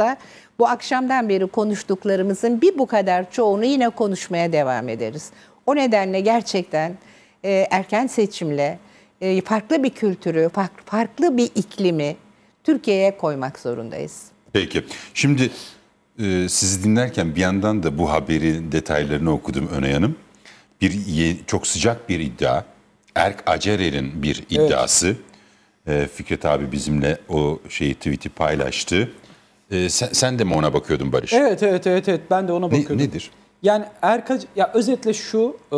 olursa bu akşamdan beri konuştuklarımızın bir bu kadar çoğunu yine konuşmaya devam ederiz. O nedenle gerçekten e, erken seçimle e, farklı bir kültürü, farklı bir iklimi Türkiye'ye koymak zorundayız. Peki. Şimdi e, sizi dinlerken bir yandan da bu haberin detaylarını okudum Önay Hanım. Bir çok sıcak bir iddia. Erk Acerer'in bir iddiası. Evet. E, Fikret abi bizimle o şeyi tweet'i paylaştı. Ee, sen, sen de mi ona bakıyordun Barış? Evet evet evet evet ben de ona bakıyordum. Ne, nedir? Yani Erkac, ya özetle şu e,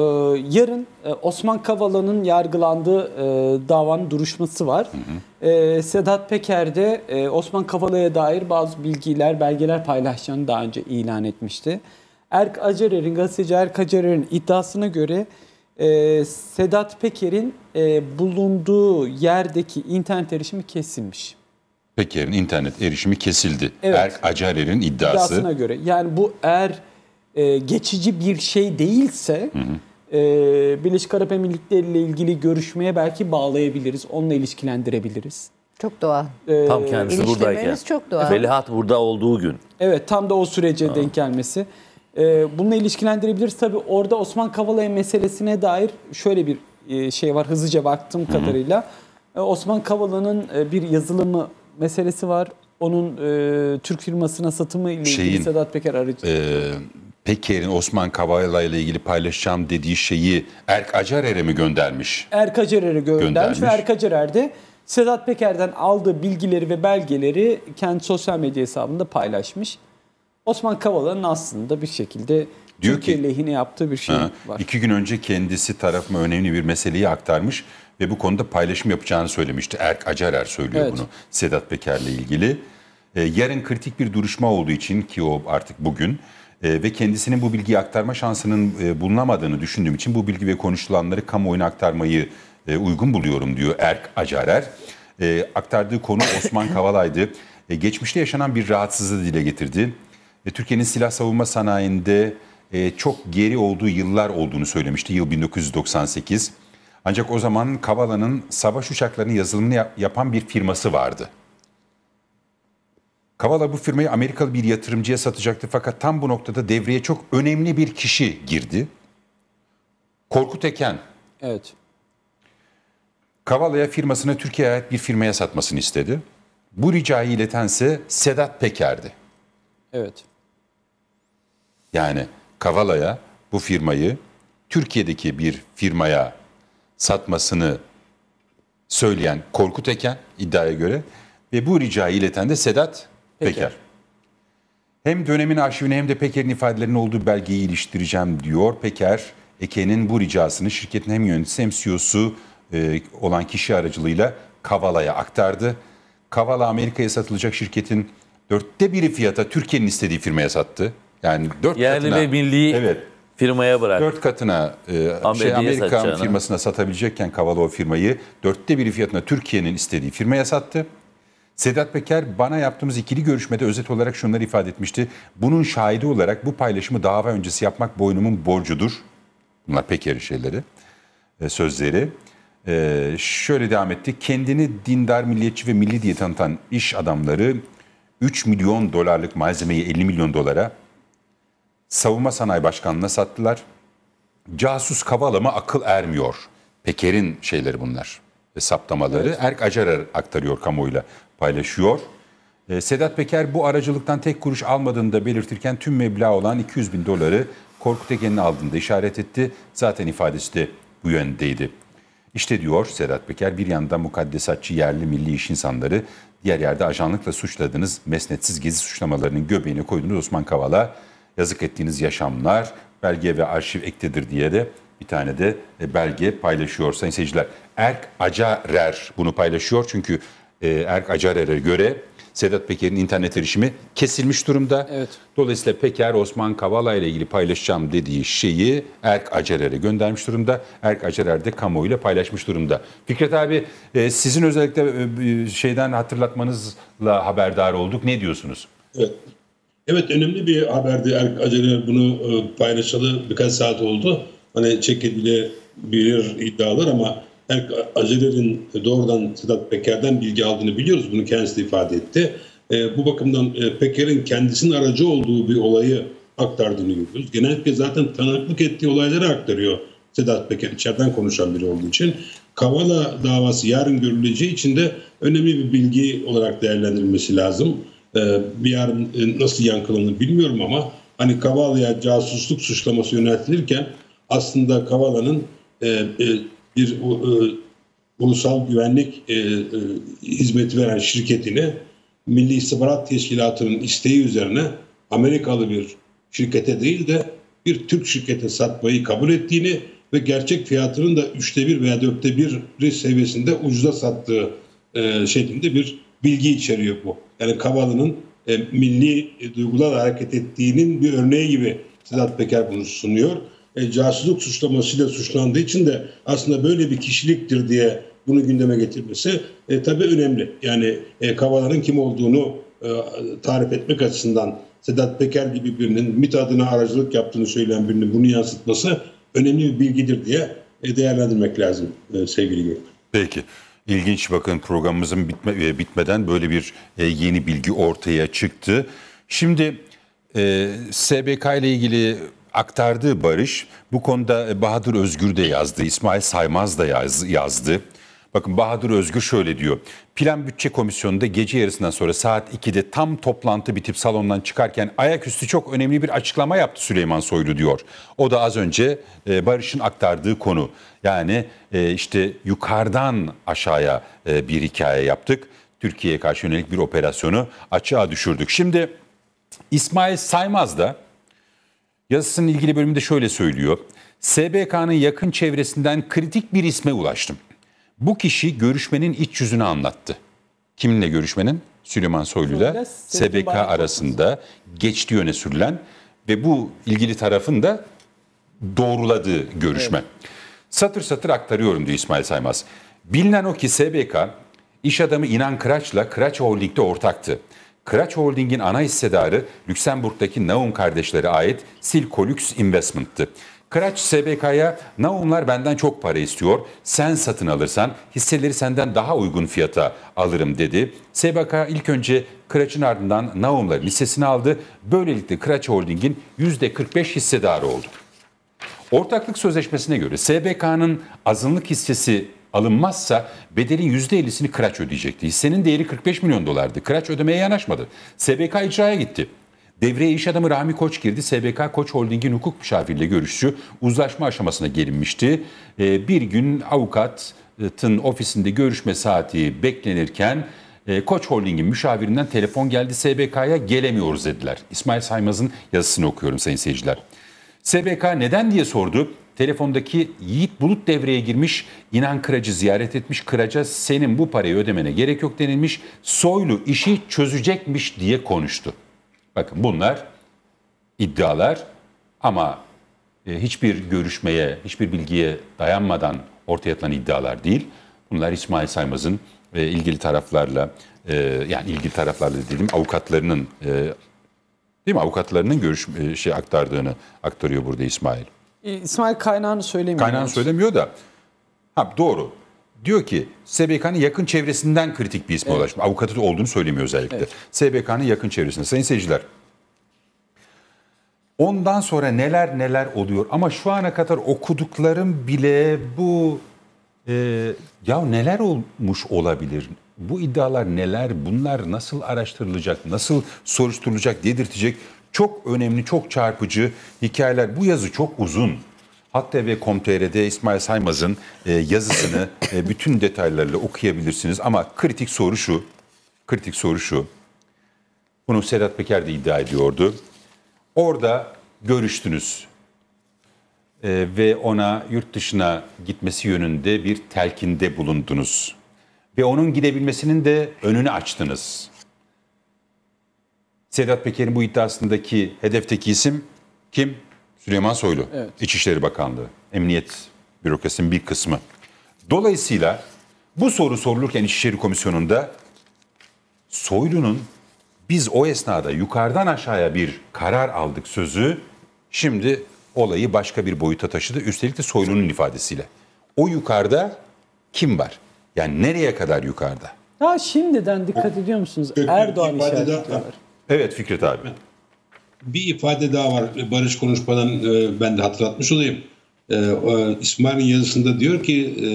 yarın e, Osman Kavala'nın yargılandığı e, davanın duruşması var. Hı hı. E, Sedat Peker de e, Osman Kavala'ya dair bazı bilgiler, belgeler paylaşacağını daha önce ilan etmişti. Erk Acarer'in, gazeteci Erk Acarer'in iddiasına göre e, Sedat Peker'in e, bulunduğu yerdeki internet erişimi kesilmiş. Peker'in internet erişimi kesildi. Evet. Erk Acarer'in iddiası. İddiasına göre. Yani bu eğer e, geçici bir şey değilse hı hı. E, Birleşik Arap Emirlikleri ile ilgili görüşmeye belki bağlayabiliriz. Onunla ilişkilendirebiliriz. Çok doğal. Ee, tam kendisi buradayken. çok doğal. Velihat burada olduğu gün. Evet tam da o sürece ha. denk gelmesi. Ee, bununla ilişkilendirebiliriz. Tabii orada Osman Kavala'ya meselesine dair şöyle bir e, şey var hızlıca baktığım Hı-hı. kadarıyla. E, Osman Kavala'nın e, bir yazılımı meselesi var. Onun e, Türk firmasına satımı ile ilgili Sedat Peker aracı. E, Peker'in Osman Kavala ile ilgili paylaşacağım dediği şeyi Erk Acarer'e mi göndermiş? Erk Acarer'e göndermiş, göndermiş ve Erk Acarer de Sedat Peker'den aldığı bilgileri ve belgeleri kendi sosyal medya hesabında paylaşmış. Osman Kavala'nın aslında bir şekilde Diyor Türkiye ki, lehine yaptığı bir şey ha, var. İki gün önce kendisi tarafıma önemli bir meseleyi aktarmış ve bu konuda paylaşım yapacağını söylemişti. Erk Acarer söylüyor evet. bunu Sedat Peker'le ilgili. Ee, yarın kritik bir duruşma olduğu için ki o artık bugün e, ve kendisinin bu bilgiyi aktarma şansının e, bulunamadığını düşündüğüm için bu bilgi ve konuşulanları kamuoyuna aktarmayı e, uygun buluyorum diyor Erk Acarer. E, aktardığı konu Osman Kavala'ydı. E, geçmişte yaşanan bir rahatsızlığı dile getirdi. E, Türkiye'nin silah savunma sanayinde e, çok geri olduğu yıllar olduğunu söylemişti. Yıl 1998. Ancak o zaman Kavala'nın savaş uçaklarının yazılımını yapan bir firması vardı. Kavala bu firmayı Amerikalı bir yatırımcıya satacaktı fakat tam bu noktada devreye çok önemli bir kişi girdi. Korkut Eken. Evet. Kavala'ya firmasını Türkiye'ye ait bir firmaya satmasını istedi. Bu ricayı iletense Sedat Peker'di. Evet. Yani Kavala'ya bu firmayı Türkiye'deki bir firmaya satmasını söyleyen Korkut Eken iddiaya göre ve bu ricayı ileten de Sedat Peker. Peker. Hem dönemin arşivine hem de Peker'in ifadelerinin olduğu belgeyi iliştireceğim diyor Peker. Eken'in bu ricasını şirketin hem yöneticisi hem CEO'su e, olan kişi aracılığıyla Kavala'ya aktardı. Kavala Amerika'ya satılacak şirketin dörtte biri fiyata Türkiye'nin istediği firmaya sattı. Yani 4 Yerli katına, ve milli evet, firmaya bırak. Dört katına e, şey, Amerikan satacağına. firmasına satabilecekken Kavala o firmayı dörtte biri fiyatına Türkiye'nin istediği firmaya sattı. Sedat Peker bana yaptığımız ikili görüşmede özet olarak şunları ifade etmişti. Bunun şahidi olarak bu paylaşımı dava öncesi yapmak boynumun borcudur. Bunlar Peker'in şeyleri, e, sözleri. Ee, şöyle devam etti. Kendini dindar, milliyetçi ve milli diye tanıtan iş adamları 3 milyon dolarlık malzemeyi 50 milyon dolara, Savunma Sanayi Başkanlığı'na sattılar. Casus Kavalama akıl ermiyor. Peker'in şeyleri bunlar. Saptamaları. Evet. Erk Acar aktarıyor kamuoyuyla paylaşıyor. E, Sedat Peker bu aracılıktan tek kuruş almadığını da belirtirken tüm meblağ olan 200 bin doları Korkut Ege'nin aldığında işaret etti. Zaten ifadesi de bu yöndeydi. İşte diyor Sedat Peker bir yandan mukaddesatçı yerli milli iş insanları diğer yerde ajanlıkla suçladığınız mesnetsiz gezi suçlamalarının göbeğine koydunuz Osman Kavala yazık ettiğiniz yaşamlar belge ve arşiv ektedir diye de bir tane de e, belge paylaşıyor sayın seyirciler. Erk Acarer bunu paylaşıyor çünkü e, Erk Acarer'e göre Sedat Peker'in internet erişimi kesilmiş durumda. Evet. Dolayısıyla Peker Osman Kavala ile ilgili paylaşacağım dediği şeyi Erk Acerer'e göndermiş durumda. Erk Acerer de kamuoyuyla paylaşmış durumda. Fikret abi e, sizin özellikle şeyden hatırlatmanızla haberdar olduk. Ne diyorsunuz? Evet. Evet önemli bir haberdi. Erk Acar bunu e, paylaşalı birkaç saat oldu. Hani çekilebilir iddialar ama Erk Acar'ın doğrudan Sedat Peker'den bilgi aldığını biliyoruz. Bunu kendisi de ifade etti. E, bu bakımdan e, Peker'in kendisinin aracı olduğu bir olayı aktardığını görüyoruz. Genellikle zaten tanıklık ettiği olayları aktarıyor Sedat Peker içeriden konuşan biri olduğu için. Kavala davası yarın görüleceği için de önemli bir bilgi olarak değerlendirilmesi lazım. E, bir yarın e, nasıl yankılanır bilmiyorum ama hani Kavala'ya casusluk suçlaması yöneltilirken aslında Kavala'nın e, bir ulusal güvenlik hizmeti veren şirketini Milli İstihbarat Teşkilatı'nın isteği üzerine Amerikalı bir şirkete değil de bir Türk şirkete satmayı kabul ettiğini ve gerçek fiyatının da üçte bir veya dörtte bir seviyesinde ucuza sattığı şeklinde bir bilgi içeriyor bu. Yani Kavala'nın e, milli e, duygularla hareket ettiğinin bir örneği gibi Sedat Peker bunu sunuyor. E, casusluk suçlamasıyla suçlandığı için de aslında böyle bir kişiliktir diye bunu gündeme getirmesi e, tabii önemli. Yani e, Kavala'nın kim olduğunu e, tarif etmek açısından Sedat Peker gibi birinin MIT adına aracılık yaptığını söyleyen birinin bunu yansıtması önemli bir bilgidir diye e, değerlendirmek lazım e, sevgili Gökmen. Peki. İlginç bakın programımızın bitme, e, bitmeden böyle bir e, yeni bilgi ortaya çıktı. Şimdi e, SBK ile ilgili aktardığı Barış bu konuda e, Bahadır Özgür de yazdı, İsmail Saymaz da yaz, yazdı. Bakın Bahadır Özgür şöyle diyor. Plan Bütçe Komisyonu'nda gece yarısından sonra saat 2'de tam toplantı bitip salondan çıkarken ayaküstü çok önemli bir açıklama yaptı Süleyman Soylu diyor. O da az önce e, Barış'ın aktardığı konu. Yani e, işte yukarıdan aşağıya e, bir hikaye yaptık. Türkiye'ye karşı yönelik bir operasyonu açığa düşürdük. Şimdi İsmail Saymaz da yazısının ilgili bölümünde şöyle söylüyor. SBK'nın yakın çevresinden kritik bir isme ulaştım. Bu kişi görüşmenin iç yüzünü anlattı. Kiminle görüşmenin? Süleyman Soylu'yla SBK arasında geçti yöne sürülen ve bu ilgili tarafın da doğruladığı görüşme. Evet. Satır satır aktarıyorum diyor İsmail Saymaz. Bilinen o ki SBK iş adamı İnan Kıraç'la Kıraç Holding'de ortaktı. Kıraç Holding'in ana hissedarı Lüksemburg'daki Naum kardeşlere ait Silkolux Investment'tı. Kıraç SBK'ya Naumlar benden çok para istiyor. Sen satın alırsan hisseleri senden daha uygun fiyata alırım dedi. SBK ilk önce Kıraç'ın ardından Naumların hissesini aldı. Böylelikle Kıraç Holding'in %45 hissedarı oldu. Ortaklık sözleşmesine göre SBK'nın azınlık hissesi alınmazsa bedelin %50'sini Kıraç ödeyecekti. Hissenin değeri 45 milyon dolardı. Kıraç ödemeye yanaşmadı. SBK icraya gitti. Devreye iş adamı Rami Koç girdi. SBK Koç Holding'in hukuk müşaviriyle görüştü. Uzlaşma aşamasına gelinmişti. Ee, bir gün avukatın ofisinde görüşme saati beklenirken e, Koç Holding'in müşavirinden telefon geldi SBK'ya gelemiyoruz dediler. İsmail Saymaz'ın yazısını okuyorum sayın seyirciler. SBK neden diye sordu. Telefondaki Yiğit Bulut devreye girmiş. İnan Kıracı ziyaret etmiş. Kıraca senin bu parayı ödemene gerek yok denilmiş. Soylu işi çözecekmiş diye konuştu. Bakın bunlar iddialar ama e, hiçbir görüşmeye, hiçbir bilgiye dayanmadan ortaya atılan iddialar değil. Bunlar İsmail Saymaz'ın e, ilgili taraflarla e, yani ilgili taraflarla dedim avukatlarının değil mi avukatlarının görüş şey aktardığını aktarıyor burada İsmail. İsmail kaynağını söylemiyor. Kaynağını söylemiyor da ha doğru. Diyor ki SBK'nın yakın çevresinden kritik bir isme evet. ulaşma. Avukatı olduğunu söylemiyor özellikle. Evet. SBK'nın yakın çevresinde. Sayın seyirciler ondan sonra neler neler oluyor. Ama şu ana kadar okuduklarım bile bu e, ya neler olmuş olabilir? Bu iddialar neler? Bunlar nasıl araştırılacak? Nasıl soruşturulacak? Dedirtecek çok önemli, çok çarpıcı hikayeler. Bu yazı çok uzun. HakkTV.com.tr'de İsmail Saymaz'ın e, yazısını e, bütün detaylarıyla okuyabilirsiniz. Ama kritik soru şu, kritik soru şu. Bunu Sedat Peker de iddia ediyordu. Orada görüştünüz e, ve ona yurt dışına gitmesi yönünde bir telkinde bulundunuz. Ve onun gidebilmesinin de önünü açtınız. Sedat Peker'in bu iddiasındaki hedefteki isim kim? Süleyman Soylu, evet. İçişleri Bakanlığı, Emniyet Bürokrasinin bir kısmı. Dolayısıyla bu soru sorulurken İçişleri Komisyonu'nda Soylu'nun biz o esnada yukarıdan aşağıya bir karar aldık sözü şimdi olayı başka bir boyuta taşıdı. Üstelik de Soylu'nun ifadesiyle. O yukarıda kim var? Yani nereye kadar yukarıda? Ha şimdiden dikkat ediyor musunuz? Erdoğan işaretliyorlar. Evet Fikret abi bir ifade daha var Barış konuşmadan e, ben de hatırlatmış olayım. E, e, İsmail'in yazısında diyor ki e,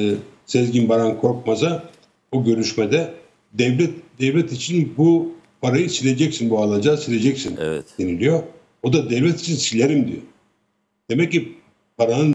Sezgin Baran Korkmaz'a o görüşmede devlet devlet için bu parayı sileceksin bu alacağı sileceksin evet. deniliyor. O da devlet için silerim diyor. Demek ki paranın